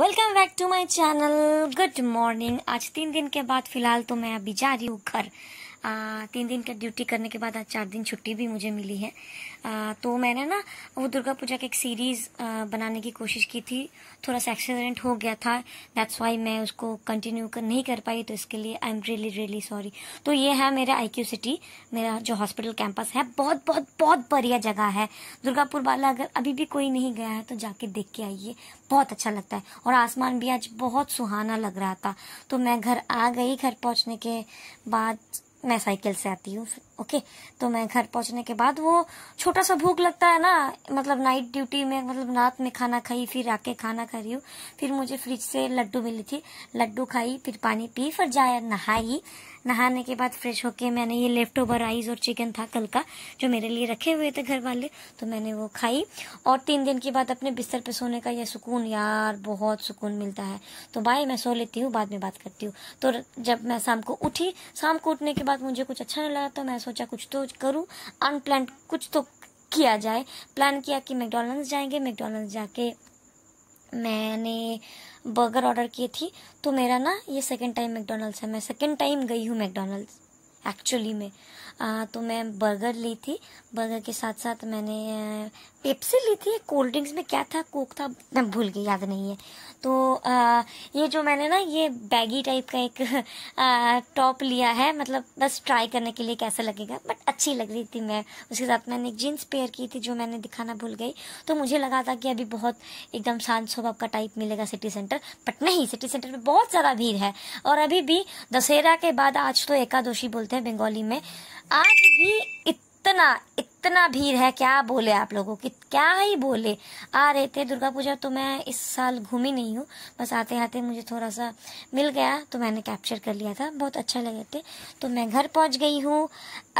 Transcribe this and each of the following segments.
welcome back to my channel good morning आज तीन दिन के बाद फिलहाल तो मैं अभी जा रही हूँ घर आ, तीन दिन का ड्यूटी करने के बाद आज चार दिन छुट्टी भी मुझे मिली है आ, तो मैंने ना वो दुर्गा पूजा की एक सीरीज़ बनाने की कोशिश की थी थोड़ा सा एक्सीडेंट हो गया था दैट्स वाई मैं उसको कंटिन्यू कर नहीं कर पाई तो इसके लिए I am really really sorry तो ये है मेरा आई क्यू सिटी मेरा जो हॉस्पिटल कैंपस है बहुत बहुत बहुत बढ़िया जगह है दुर्गापुर वाला अगर अभी भी कोई नहीं गया है तो जाके देख के आइए बहुत अच्छा लगता है और आसमान भी आज बहुत सुहाना लग रहा था तो मैं घर आ गई घर पहुँचने के बाद मैं साइकिल से आती हूँ ओके तो मैं घर पहुंचने के बाद वो छोटा सा भूख लगता है ना मतलब नाइट ड्यूटी में मतलब रात में खाना खाई फिर आके खाना खा रही हूँ फिर मुझे फ्रिज से लड्डू मिली थी लड्डू खाई फिर पानी पी फिर जाया नहाई नहाने के बाद फ्रेश होके मैंने ये लेफ्ट ओवर राइस और चिकन था कल का जो मेरे लिए रखे हुए थे घर वाले तो मैंने वो खाई और तीन दिन के बाद अपने बिस्तर पे सोने का ये सुकून यार बहुत सुकून मिलता है तो बाय मैं सो लेती हूँ बाद में बात करती हूँ तो जब मैं शाम को उठी शाम को उठने के बाद मुझे कुछ अच्छा नहीं लगा तो मैं सो सोचा कुछ तो करूँ अनप्लान कुछ तो किया जाए प्लान किया कि मैकडोनल्ड्स जाएंगे मैकडोनल्ड्स जाके मैंने बर्गर ऑर्डर किए थी तो मेरा ना ये सेकेंड टाइम मैकडोनल्ड्स है मैं सेकेंड टाइम गई हूँ मैकडोनल्ड्स एक्चुअली में आ, तो मैं बर्गर ली थी बर्गर के साथ साथ मैंने पेप्सी ली थी कोल्ड ड्रिंक्स में क्या था कोक था मैं भूल गई याद नहीं है तो आ, ये जो मैंने ना ये बैगी टाइप का एक टॉप लिया है मतलब बस ट्राई करने के लिए कैसा लगेगा बट अच्छी लग रही थी मैं उसके साथ मैंने एक जीन्स पेयर की थी जो मैंने दिखाना भूल गई तो मुझे लगा था कि अभी बहुत एकदम शांत स्वभाव का टाइप मिलेगा सिटी सेंटर बट नहीं सिटी सेंटर में बहुत ज़्यादा भीड़ है और अभी भी दशहरा के बाद आज तो एकादशी बोलते हैं बंगाली में आज भी इतना इतना भीड़ है क्या बोले आप लोगों की क्या ही बोले आ रहे थे दुर्गा पूजा तो मैं इस साल घूमी नहीं हूँ बस आते आते मुझे थोड़ा सा मिल गया तो मैंने कैप्चर कर लिया था बहुत अच्छा लगे थे तो मैं घर पहुँच गई हूँ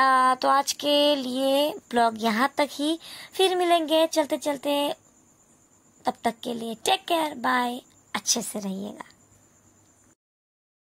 तो आज के लिए ब्लॉग यहाँ तक ही फिर मिलेंगे चलते चलते तब तक के लिए टेक केयर बाय अच्छे से रहिएगा